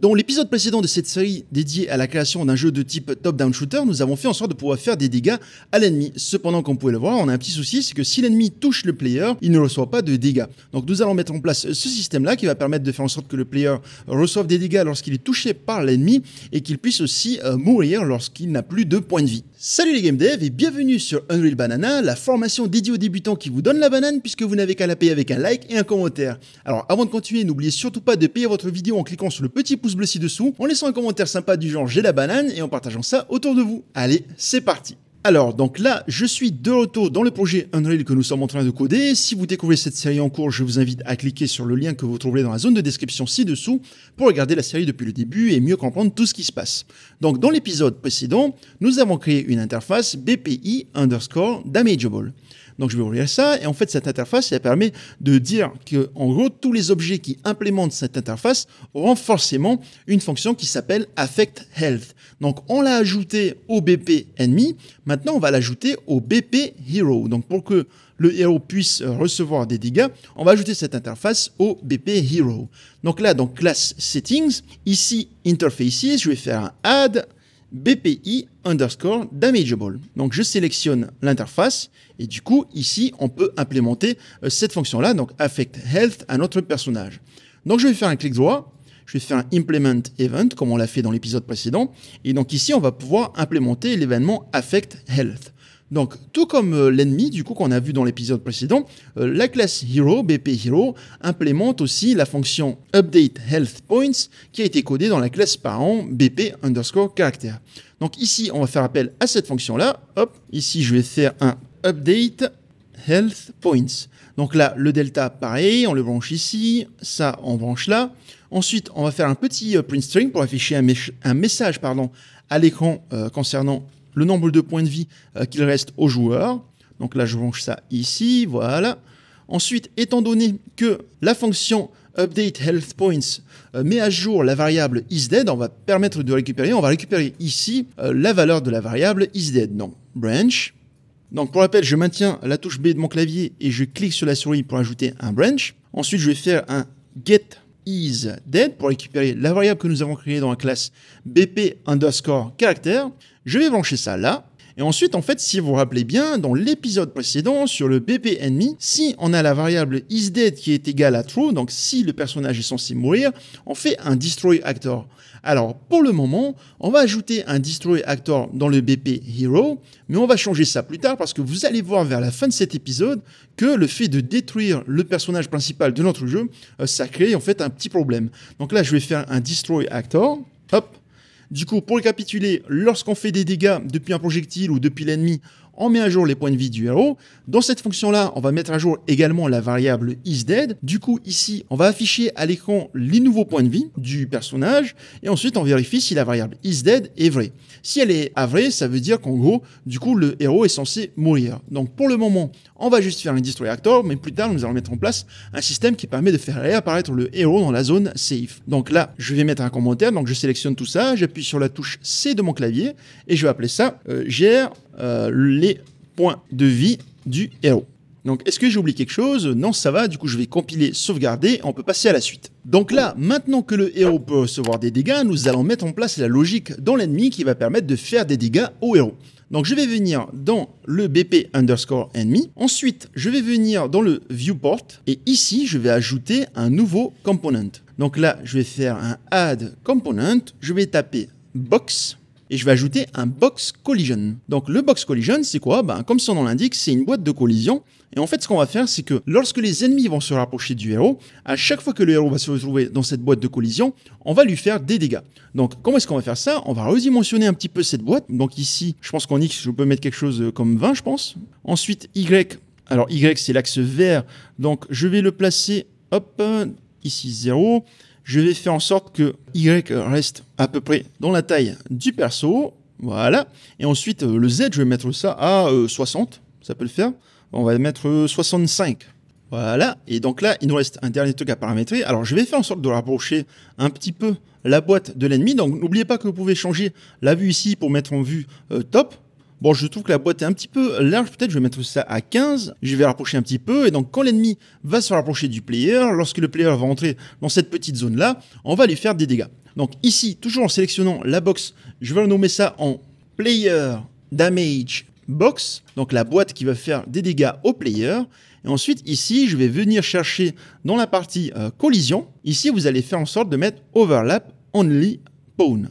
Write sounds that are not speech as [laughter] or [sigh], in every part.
Dans l'épisode précédent de cette série dédiée à la création d'un jeu de type top-down shooter, nous avons fait en sorte de pouvoir faire des dégâts à l'ennemi. Cependant, comme vous pouvez le voir, on a un petit souci, c'est que si l'ennemi touche le player, il ne reçoit pas de dégâts. Donc nous allons mettre en place ce système-là qui va permettre de faire en sorte que le player reçoive des dégâts lorsqu'il est touché par l'ennemi et qu'il puisse aussi euh, mourir lorsqu'il n'a plus de points de vie. Salut les game devs et bienvenue sur Unreal Banana, la formation dédiée aux débutants qui vous donne la banane puisque vous n'avez qu'à la payer avec un like et un commentaire. Alors avant de continuer, n'oubliez surtout pas de payer votre vidéo en cliquant sur le petit pouce ci-dessous, en laissant un commentaire sympa du genre j'ai la banane et en partageant ça autour de vous. Allez, c'est parti alors, donc là, je suis de retour dans le projet Unreal que nous sommes en train de coder. Si vous découvrez cette série en cours, je vous invite à cliquer sur le lien que vous trouverez dans la zone de description ci-dessous pour regarder la série depuis le début et mieux comprendre tout ce qui se passe. Donc, dans l'épisode précédent, nous avons créé une interface BPI underscore damageable. Donc je vais ouvrir ça et en fait cette interface elle permet de dire que en gros tous les objets qui implémentent cette interface auront forcément une fonction qui s'appelle affect health. Donc on l'a ajouté au BP enemy. maintenant on va l'ajouter au BP hero. Donc pour que le héros puisse recevoir des dégâts, on va ajouter cette interface au BP Hero. Donc là, dans Class settings, ici interfaces, je vais faire un add, BPI underscore damageable. Donc je sélectionne l'interface et du coup ici on peut implémenter euh, cette fonction là, donc affect health à notre personnage. Donc je vais faire un clic droit, je vais faire un implement event comme on l'a fait dans l'épisode précédent et donc ici on va pouvoir implémenter l'événement affect health. Donc, tout comme euh, l'ennemi, du coup, qu'on a vu dans l'épisode précédent, euh, la classe Hero, BP Hero, implémente aussi la fonction update health points qui a été codée dans la classe parent BP underscore character. Donc ici, on va faire appel à cette fonction-là. Hop, ici, je vais faire un update health points. Donc là, le delta, pareil, on le branche ici, ça, on branche là. Ensuite, on va faire un petit euh, print string pour afficher un, un message pardon, à l'écran concernant le nombre de points de vie euh, qu'il reste au joueur. Donc là, je range ça ici, voilà. Ensuite, étant donné que la fonction update health points euh, met à jour la variable isDead, on va permettre de récupérer, on va récupérer ici euh, la valeur de la variable isDead. Donc branch. Donc pour rappel, je maintiens la touche B de mon clavier et je clique sur la souris pour ajouter un branch. Ensuite, je vais faire un get is dead pour récupérer la variable que nous avons créée dans la classe bp underscore caractère. Je vais brancher ça là. Et ensuite, en fait, si vous vous rappelez bien, dans l'épisode précédent, sur le BP ennemi, si on a la variable isDead qui est égale à true, donc si le personnage est censé mourir, on fait un destroy actor. Alors, pour le moment, on va ajouter un destroy actor dans le BP hero, mais on va changer ça plus tard parce que vous allez voir vers la fin de cet épisode que le fait de détruire le personnage principal de notre jeu, euh, ça crée en fait un petit problème. Donc là, je vais faire un destroy actor. Hop, du coup, pour récapituler, lorsqu'on fait des dégâts depuis un projectile ou depuis l'ennemi, on met à jour les points de vie du héros. Dans cette fonction-là, on va mettre à jour également la variable isDead. Du coup, ici, on va afficher à l'écran les nouveaux points de vie du personnage et ensuite on vérifie si la variable isDead est vraie. Si elle est à vrai, ça veut dire qu'en gros, du coup, le héros est censé mourir. Donc pour le moment, on va juste faire un destroy actor, mais plus tard, nous allons mettre en place un système qui permet de faire réapparaître le héros dans la zone safe. Donc là, je vais mettre un commentaire, donc je sélectionne tout ça, j'appuie sur la touche C de mon clavier et je vais appeler ça euh, GR euh, les points de vie du héros. Donc est-ce que j'ai oublié quelque chose Non, ça va, du coup je vais compiler, sauvegarder, on peut passer à la suite. Donc là, maintenant que le héros peut recevoir des dégâts, nous allons mettre en place la logique dans l'ennemi qui va permettre de faire des dégâts au héros. Donc je vais venir dans le BP underscore ennemi. Ensuite, je vais venir dans le viewport et ici, je vais ajouter un nouveau component. Donc là, je vais faire un add component. Je vais taper box et je vais ajouter un box collision. Donc le box collision, c'est quoi ben, Comme son nom l'indique, c'est une boîte de collision. Et en fait, ce qu'on va faire, c'est que lorsque les ennemis vont se rapprocher du héros, à chaque fois que le héros va se retrouver dans cette boîte de collision, on va lui faire des dégâts. Donc comment est-ce qu'on va faire ça On va redimensionner un petit peu cette boîte. Donc ici, je pense qu'en X, je peux mettre quelque chose euh, comme 20, je pense. Ensuite, Y. Alors Y, c'est l'axe vert. Donc je vais le placer, hop, ici 0 je vais faire en sorte que Y reste à peu près dans la taille du perso. Voilà. Et ensuite, euh, le Z, je vais mettre ça à 60. Euh, ça peut le faire. On va mettre 65. Euh, voilà. Et donc là, il nous reste un dernier truc à paramétrer. Alors, je vais faire en sorte de rapprocher un petit peu la boîte de l'ennemi. Donc, n'oubliez pas que vous pouvez changer la vue ici pour mettre en vue top. Bon, je trouve que la boîte est un petit peu large, peut-être je vais mettre ça à 15, je vais rapprocher un petit peu, et donc quand l'ennemi va se rapprocher du player, lorsque le player va entrer dans cette petite zone-là, on va lui faire des dégâts. Donc ici, toujours en sélectionnant la box, je vais nommer ça en player damage box, donc la boîte qui va faire des dégâts au player. Et ensuite, ici, je vais venir chercher dans la partie euh, collision. Ici, vous allez faire en sorte de mettre overlap only pawn.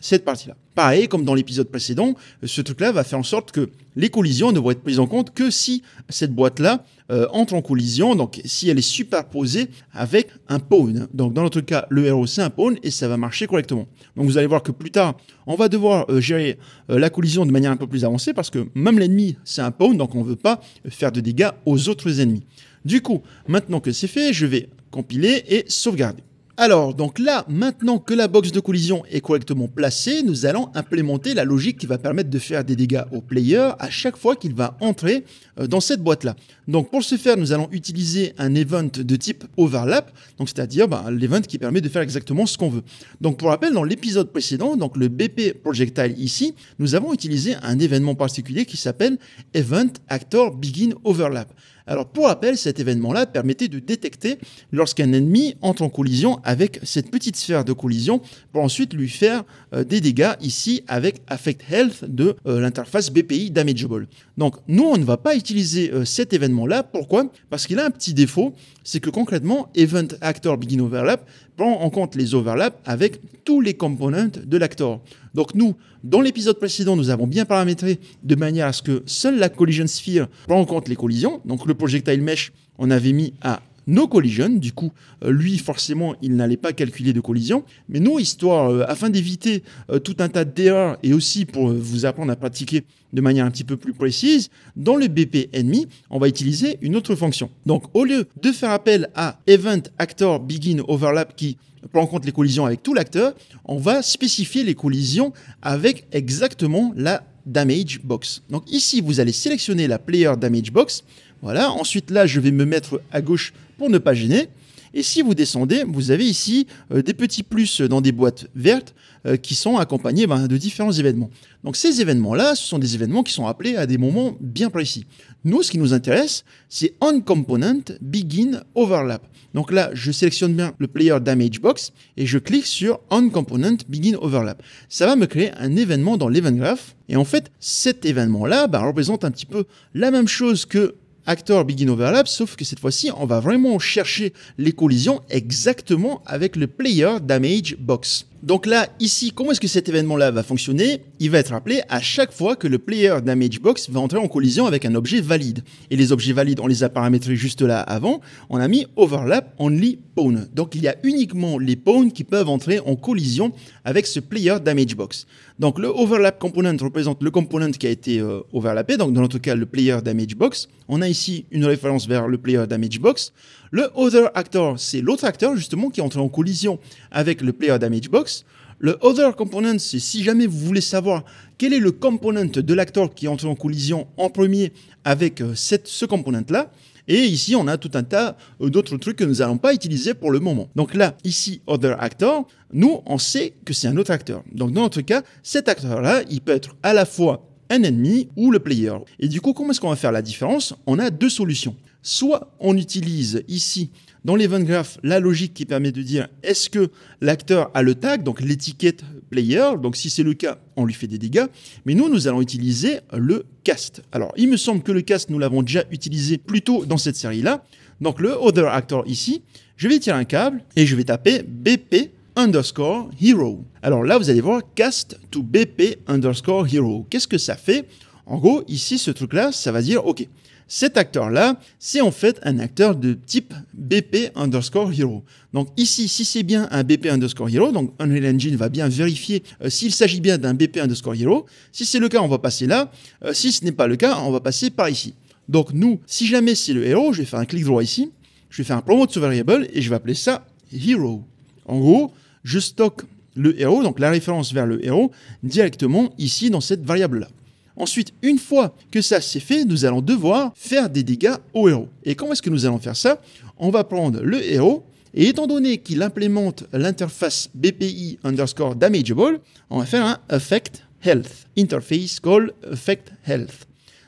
Cette partie-là. Pareil, comme dans l'épisode précédent, euh, ce truc-là va faire en sorte que les collisions ne vont être prises en compte que si cette boîte-là euh, entre en collision, donc si elle est superposée avec un pawn. Donc dans notre cas, le héros c'est un pawn et ça va marcher correctement. Donc vous allez voir que plus tard, on va devoir euh, gérer la collision de manière un peu plus avancée parce que même l'ennemi c'est un pawn, donc on ne veut pas faire de dégâts aux autres ennemis. Du coup, maintenant que c'est fait, je vais compiler et sauvegarder. Alors, donc là, maintenant que la box de collision est correctement placée, nous allons implémenter la logique qui va permettre de faire des dégâts au player à chaque fois qu'il va entrer euh, dans cette boîte-là. Donc pour ce faire, nous allons utiliser un event de type overlap, donc c'est-à-dire bah, l'event qui permet de faire exactement ce qu'on veut. Donc pour rappel, dans l'épisode précédent, donc le BP projectile ici, nous avons utilisé un événement particulier qui s'appelle Event Actor Begin Overlap. Alors pour rappel, cet événement-là permettait de détecter lorsqu'un ennemi entre en collision avec cette petite sphère de collision pour ensuite lui faire euh, des dégâts ici avec Affect Health de euh, l'interface BPI Damageable. Donc nous, on ne va pas utiliser euh, cet événement-là. Pourquoi Parce qu'il a un petit défaut, c'est que concrètement, Event Actor Begin Overlap prend en compte les overlaps avec tous les components de l'actor. Donc nous, dans l'épisode précédent, nous avons bien paramétré de manière à ce que seule la collision sphere prend en compte les collisions. Donc le projectile mesh, on avait mis à No collision, du coup, euh, lui, forcément, il n'allait pas calculer de collision. Mais nous, histoire, euh, afin d'éviter euh, tout un tas d'erreurs et aussi pour vous apprendre à pratiquer de manière un petit peu plus précise, dans le BP ennemi, on va utiliser une autre fonction. Donc, au lieu de faire appel à event actor begin overlap qui prend en compte les collisions avec tout l'acteur, on va spécifier les collisions avec exactement la Damage Box. Donc ici, vous allez sélectionner la Player Damage Box. Voilà, ensuite là, je vais me mettre à gauche pour ne pas gêner. Et si vous descendez, vous avez ici euh, des petits plus dans des boîtes vertes euh, qui sont accompagnés ben, de différents événements. Donc ces événements-là, ce sont des événements qui sont appelés à des moments bien précis. Nous, ce qui nous intéresse, c'est on component begin overlap. Donc là, je sélectionne bien le player damage box et je clique sur on component begin overlap. Ça va me créer un événement dans l'event graph. Et en fait, cet événement-là ben, représente un petit peu la même chose que Actor Begin Overlap, sauf que cette fois-ci, on va vraiment chercher les collisions exactement avec le player Damage Box. Donc là, ici, comment est-ce que cet événement-là va fonctionner Il va être appelé à chaque fois que le player Damage Box va entrer en collision avec un objet valide. Et les objets valides, on les a paramétrés juste là avant. On a mis Overlap Only Pawn. Donc il y a uniquement les pawns qui peuvent entrer en collision avec ce player Damage Box. Donc le Overlap Component représente le component qui a été euh, overlappé. Donc dans notre cas, le player Damage Box. On a ici une référence vers le player Damage Box. Le Other Actor, c'est l'autre acteur justement qui entre en collision avec le Player Damage Box. Le Other Component, c'est si jamais vous voulez savoir quel est le component de l'acteur qui entre en collision en premier avec euh, cette, ce component-là. Et ici, on a tout un tas euh, d'autres trucs que nous n'allons pas utiliser pour le moment. Donc là, ici, Other Actor, nous, on sait que c'est un autre acteur. Donc dans notre cas, cet acteur-là, il peut être à la fois un ennemi ou le player. Et du coup, comment est-ce qu'on va faire la différence On a deux solutions. Soit on utilise ici dans l'event graph la logique qui permet de dire est-ce que l'acteur a le tag, donc l'étiquette player, donc si c'est le cas, on lui fait des dégâts, mais nous, nous allons utiliser le cast. Alors, il me semble que le cast, nous l'avons déjà utilisé plus tôt dans cette série-là, donc le other actor ici, je vais tirer un câble et je vais taper BP underscore hero. Alors là, vous allez voir cast to BP underscore hero. Qu'est-ce que ça fait En gros, ici, ce truc-là, ça va dire, ok, cet acteur-là, c'est en fait un acteur de type BP underscore hero. Donc ici, si c'est bien un BP underscore hero, donc Unreal Engine va bien vérifier euh, s'il s'agit bien d'un BP underscore hero. Si c'est le cas, on va passer là. Euh, si ce n'est pas le cas, on va passer par ici. Donc nous, si jamais c'est le héros, je vais faire un clic droit ici, je vais faire un promo to variable et je vais appeler ça hero. En gros, je stocke le Hero, donc la référence vers le Hero, directement ici dans cette variable-là. Ensuite, une fois que ça c'est fait, nous allons devoir faire des dégâts au héros. Et comment est-ce que nous allons faire ça On va prendre le héros, et étant donné qu'il implémente l'interface BPI underscore damageable, on va faire un effect health, interface call effect health.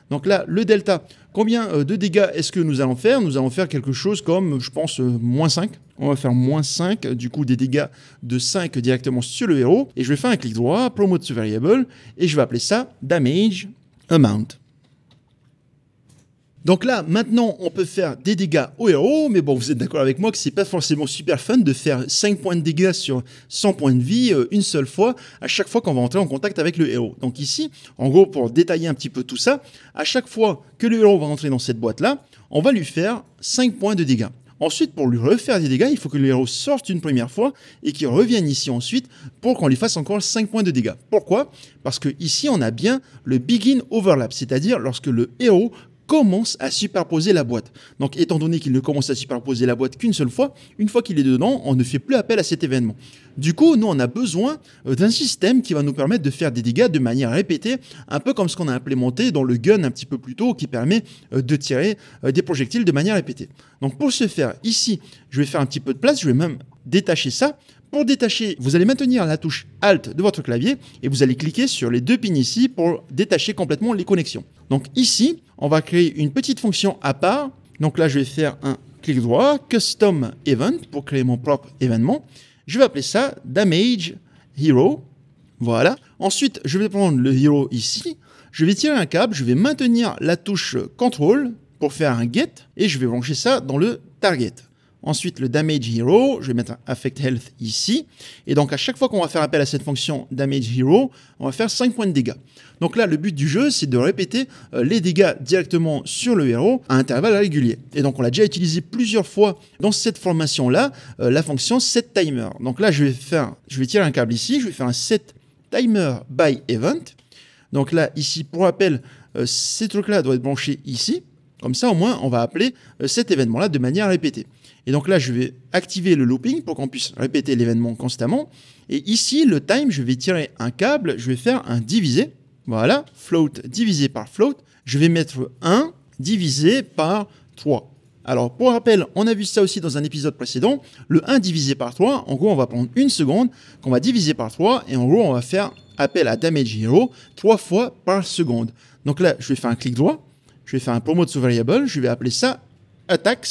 Donc là, le delta, combien euh, de dégâts est-ce que nous allons faire Nous allons faire quelque chose comme, je pense, euh, moins 5, on va faire moins 5, du coup des dégâts de 5 directement sur le héros, et je vais faire un clic droit, promote to variable, et je vais appeler ça damage amount. Donc là, maintenant, on peut faire des dégâts au héros, mais bon, vous êtes d'accord avec moi que c'est pas forcément super fun de faire 5 points de dégâts sur 100 points de vie euh, une seule fois, à chaque fois qu'on va entrer en contact avec le héros. Donc ici, en gros, pour détailler un petit peu tout ça, à chaque fois que le héros va entrer dans cette boîte-là, on va lui faire 5 points de dégâts. Ensuite, pour lui refaire des dégâts, il faut que le héros sorte une première fois et qu'il revienne ici ensuite pour qu'on lui fasse encore 5 points de dégâts. Pourquoi Parce que ici, on a bien le begin overlap, c'est-à-dire lorsque le héros commence à superposer la boîte. Donc étant donné qu'il ne commence à superposer la boîte qu'une seule fois, une fois qu'il est dedans, on ne fait plus appel à cet événement. Du coup, nous, on a besoin euh, d'un système qui va nous permettre de faire des dégâts de manière répétée, un peu comme ce qu'on a implémenté dans le gun un petit peu plus tôt, qui permet euh, de tirer euh, des projectiles de manière répétée. Donc pour ce faire, ici, je vais faire un petit peu de place, je vais même détacher ça, pour détacher, vous allez maintenir la touche Alt de votre clavier et vous allez cliquer sur les deux pins ici pour détacher complètement les connexions. Donc ici, on va créer une petite fonction à part. Donc là, je vais faire un clic droit, Custom Event pour créer mon propre événement. Je vais appeler ça Damage Hero. Voilà. Ensuite, je vais prendre le Hero ici. Je vais tirer un câble, je vais maintenir la touche Control pour faire un get et je vais brancher ça dans le target. Ensuite, le damage hero, je vais mettre un affect health ici. Et donc, à chaque fois qu'on va faire appel à cette fonction damage hero, on va faire 5 points de dégâts. Donc là, le but du jeu, c'est de répéter euh, les dégâts directement sur le héros à intervalles réguliers. Et donc, on l'a déjà utilisé plusieurs fois dans cette formation-là, euh, la fonction set timer. Donc là, je vais faire, je vais tirer un câble ici, je vais faire un set timer by event. Donc là, ici, pour rappel, euh, ces trucs-là doivent être branchés ici. Comme ça, au moins, on va appeler cet événement-là de manière répétée. Et donc là, je vais activer le looping pour qu'on puisse répéter l'événement constamment. Et ici, le time, je vais tirer un câble, je vais faire un divisé. Voilà, float divisé par float. Je vais mettre 1 divisé par 3. Alors, pour rappel, on a vu ça aussi dans un épisode précédent. Le 1 divisé par 3, en gros, on va prendre une seconde qu'on va diviser par 3 et en gros, on va faire appel à Damage Hero 3 fois par seconde. Donc là, je vais faire un clic droit, je vais faire un promote de variable, je vais appeler ça attacks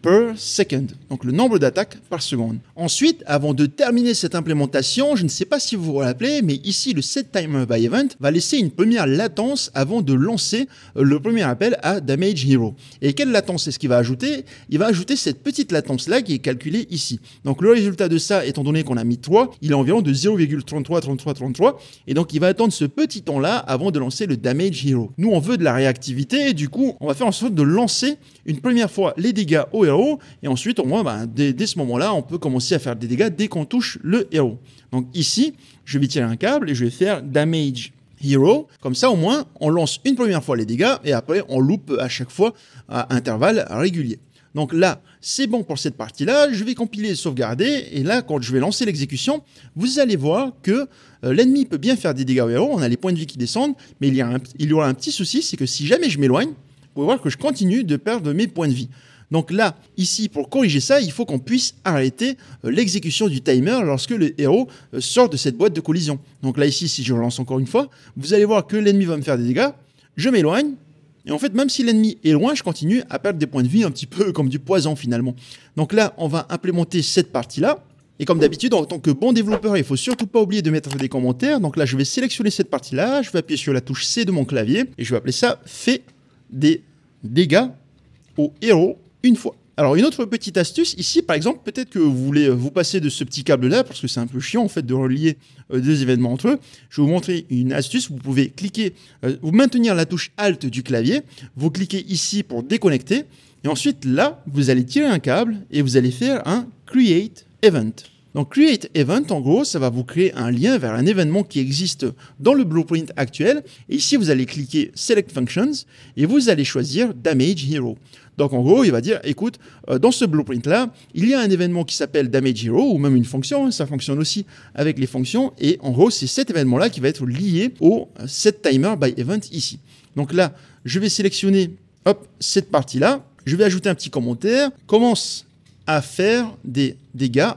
per second, donc le nombre d'attaques par seconde. Ensuite, avant de terminer cette implémentation, je ne sais pas si vous vous rappelez, mais ici le set timer by event va laisser une première latence avant de lancer euh, le premier appel à Damage Hero. Et quelle latence est-ce qu'il va ajouter Il va ajouter cette petite latence là qui est calculée ici. Donc le résultat de ça, étant donné qu'on a mis 3, il est environ de 0,33, et donc il va attendre ce petit temps là avant de lancer le Damage Hero. Nous on veut de la réactivité et du coup on va faire en sorte de lancer une première fois les dégâts au héros, et ensuite, au moins, ben, dès, ce moment-là, on peut commencer à faire des dégâts dès qu'on touche le héros. Donc ici, je vais tirer un câble et je vais faire Damage Hero. Comme ça, au moins, on lance une première fois les dégâts, et après, on loupe à chaque fois à intervalles réguliers. Donc là, c'est bon pour cette partie-là, je vais compiler et sauvegarder, et là, quand je vais lancer l'exécution, vous allez voir que euh, l'ennemi peut bien faire des dégâts au héros, on a les points de vie qui descendent, mais il y aura un petit souci, c'est que si jamais je m'éloigne, vous pouvez voir que je continue de perdre mes points de vie. Donc là, ici, pour corriger ça, il faut qu'on puisse arrêter euh, l'exécution du timer lorsque le héros euh, sort de cette boîte de collision. Donc là, ici, si je relance encore une fois, vous allez voir que l'ennemi va me faire des dégâts, je m'éloigne, et en fait, même si l'ennemi est loin, je continue à perdre des points de vie un petit peu [laughs] comme du poison finalement. Donc là, on va implémenter cette partie-là. Et comme d'habitude, en tant que bon développeur, il faut surtout pas oublier de mettre des commentaires. Donc là, je vais sélectionner cette partie-là, je vais appuyer sur la touche C de mon clavier et je vais appeler ça fait des dégâts au héros une fois. Alors une autre petite astuce, ici par exemple, peut-être que vous voulez euh, vous passer de ce petit câble-là, parce que c'est un peu chiant en fait de relier euh, deux événements entre eux. Je vais vous montrer une astuce, vous pouvez cliquer, euh, vous maintenir la touche Alt du clavier, vous cliquez ici pour déconnecter, et ensuite là, vous allez tirer un câble et vous allez faire un Create Event. Donc Create Event, en gros, ça va vous créer un lien vers un événement qui existe dans le blueprint actuel. ici, vous allez cliquer Select Functions et vous allez choisir Damage Hero. Donc en gros, il va dire, écoute, euh, dans ce blueprint-là, il y a un événement qui s'appelle Damage Hero, ou même une fonction, hein, ça fonctionne aussi avec les fonctions, et en gros, c'est cet événement-là qui va être lié au euh, set timer by event ici. Donc là, je vais sélectionner, hop, cette partie-là, je vais ajouter un petit commentaire, commence à faire des dégâts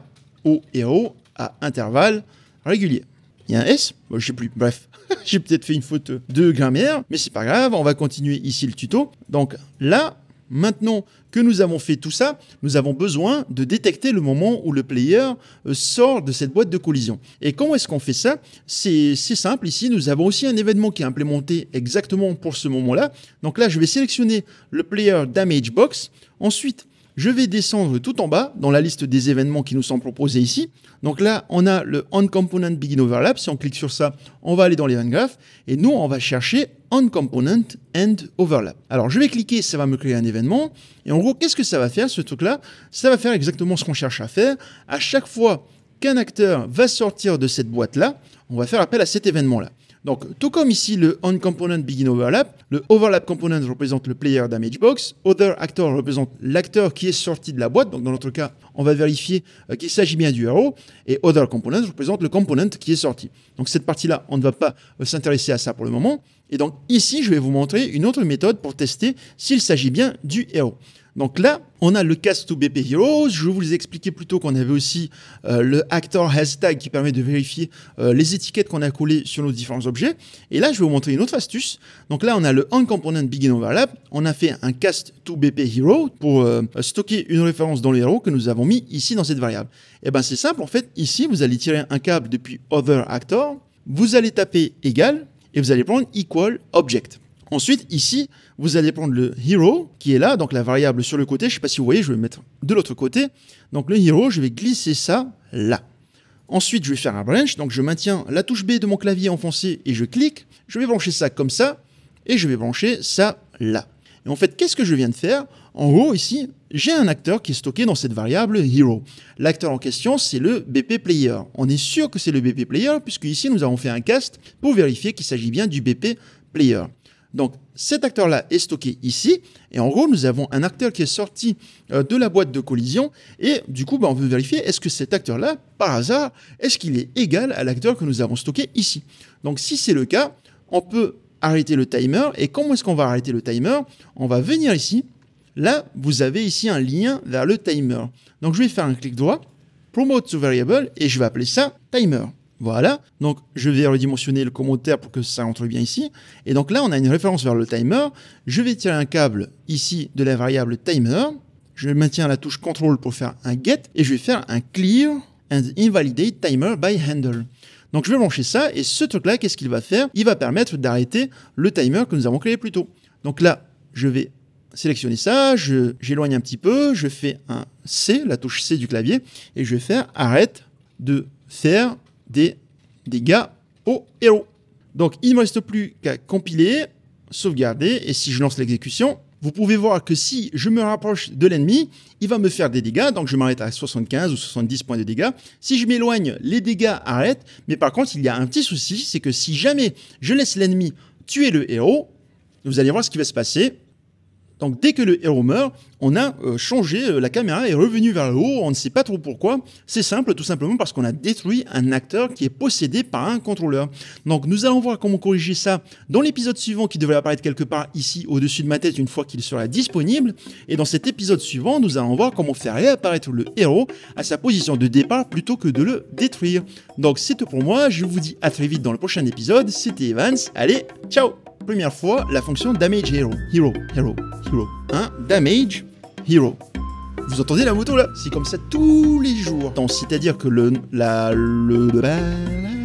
et héros à intervalles réguliers. Il y a un S Je sais plus. Bref, [laughs] j'ai peut-être fait une faute de grammaire, mais c'est pas grave, on va continuer ici le tuto. Donc là, maintenant que nous avons fait tout ça, nous avons besoin de détecter le moment où le player euh, sort de cette boîte de collision. Et comment est-ce qu'on fait ça C'est simple, ici nous avons aussi un événement qui est implémenté exactement pour ce moment-là. Donc là, je vais sélectionner le player Damage Box. Ensuite, je vais descendre tout en bas dans la liste des événements qui nous sont proposés ici. Donc là, on a le On Component Begin Overlap. Si on clique sur ça, on va aller dans l'event graph et nous, on va chercher On Component End Overlap. Alors je vais cliquer, ça va me créer un événement. Et en gros, qu'est-ce que ça va faire ce truc-là Ça va faire exactement ce qu'on cherche à faire. À chaque fois qu'un acteur va sortir de cette boîte-là, on va faire appel à cet événement-là. Donc, tout comme ici, le On Component Begin Overlap, le Overlap Component représente le player damage box, Other Actor représente l'acteur qui est sorti de la boîte, donc dans notre cas, on va vérifier euh, qu'il s'agit bien du héros, et Other Component représente le component qui est sorti. Donc, cette partie-là, on ne va pas euh, s'intéresser à ça pour le moment. Et donc, ici, je vais vous montrer une autre méthode pour tester s'il s'agit bien du héros. Donc là, on a le cast to BP Heroes. Je vous expliquais plus tôt qu'on avait aussi euh, le actor hashtag qui permet de vérifier euh, les étiquettes qu'on a collées sur nos différents objets. Et là, je vais vous montrer une autre astuce. Donc là, on a le un component begin overlap. On a fait un cast to BP Hero pour euh, stocker une référence dans le héros que nous avons mis ici dans cette variable. Et eh ben c'est simple. En fait, ici, vous allez tirer un câble depuis other actor. Vous allez taper égal et vous allez prendre equal object. Ensuite, ici, vous allez prendre le hero qui est là, donc la variable sur le côté. Je ne sais pas si vous voyez, je vais le mettre de l'autre côté. Donc le hero, je vais glisser ça là. Ensuite, je vais faire un branch. Donc je maintiens la touche B de mon clavier enfoncé et je clique. Je vais brancher ça comme ça et je vais brancher ça là. Et en fait, qu'est-ce que je viens de faire En haut, ici, j'ai un acteur qui est stocké dans cette variable hero. L'acteur en question, c'est le BP player. On est sûr que c'est le BP player puisque ici, nous avons fait un cast pour vérifier qu'il s'agit bien du BP player. Donc cet acteur-là est stocké ici. Et en gros, nous avons un acteur qui est sorti euh, de la boîte de collision. Et du coup, bah, on veut vérifier est-ce que cet acteur-là, par hasard, est-ce qu'il est égal à l'acteur que nous avons stocké ici. Donc si c'est le cas, on peut arrêter le timer. Et comment est-ce qu'on va arrêter le timer On va venir ici. Là, vous avez ici un lien vers le timer. Donc je vais faire un clic droit, Promote to Variable, et je vais appeler ça Timer. Voilà. Donc, je vais redimensionner le commentaire pour que ça entre bien ici. Et donc là, on a une référence vers le timer. Je vais tirer un câble ici de la variable timer. Je maintiens la touche Ctrl pour faire un get et je vais faire un clear and invalidate timer by handle. Donc je vais brancher ça et ce truc là, qu'est-ce qu'il va faire Il va permettre d'arrêter le timer que nous avons créé plus tôt. Donc là, je vais sélectionner ça, j'éloigne un petit peu, je fais un C, la touche C du clavier, et je vais faire arrête de faire des dégâts au héros. Donc il ne me reste plus qu'à compiler, sauvegarder, et si je lance l'exécution, vous pouvez voir que si je me rapproche de l'ennemi, il va me faire des dégâts, donc je m'arrête à 75 ou 70 points de dégâts. Si je m'éloigne, les dégâts arrêtent, mais par contre il y a un petit souci, c'est que si jamais je laisse l'ennemi tuer le héros, vous allez voir ce qui va se passer. Donc dès que le héros meurt, on a euh, changé, euh, la caméra est revenue vers le haut, on ne sait pas trop pourquoi. C'est simple, tout simplement parce qu'on a détruit un acteur qui est possédé par un contrôleur. Donc nous allons voir comment corriger ça dans l'épisode suivant qui devrait apparaître quelque part ici au-dessus de ma tête une fois qu'il sera disponible. Et dans cet épisode suivant, nous allons voir comment faire réapparaître le héros à sa position de départ plutôt que de le détruire. Donc c'est tout pour moi, je vous dis à très vite dans le prochain épisode, c'était Evans, allez, ciao Première fois, la fonction damage hero. Hero, hero, hero. Hein Damage hero. Vous entendez la moto là C'est comme ça tous les jours. C'est-à-dire que le... La... Le...